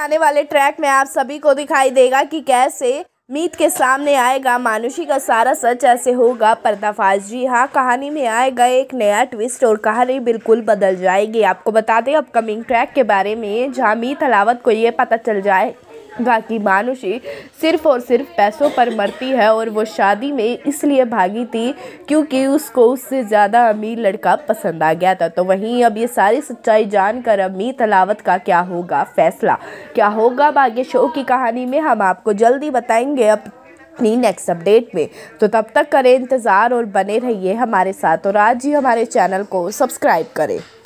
आने वाले ट्रैक में आप सभी को दिखाई देगा कि कैसे मीत के सामने आएगा मानुषी का सारा सच ऐसे होगा पर्दाफाश जी हाँ कहानी में आएगा एक नया ट्विस्ट और कहानी बिल्कुल बदल जाएगी आपको बता दें अपकमिंग ट्रैक के बारे में जहाँ मीत अलावत को ये पता चल जाए की मानुषी सिर्फ़ और सिर्फ पैसों पर मरती है और वो शादी में इसलिए भागी थी क्योंकि उसको उससे ज़्यादा अमीर लड़का पसंद आ गया था तो वहीं अब ये सारी सच्चाई जानकर अमी तलावत का क्या होगा फैसला क्या होगा बागे शो की कहानी में हम आपको जल्दी बताएंगे अब अपनी नेक्स्ट अपडेट में तो तब तक करें इंतज़ार और बने रहिए हमारे साथ और आज ही हमारे चैनल को सब्सक्राइब करें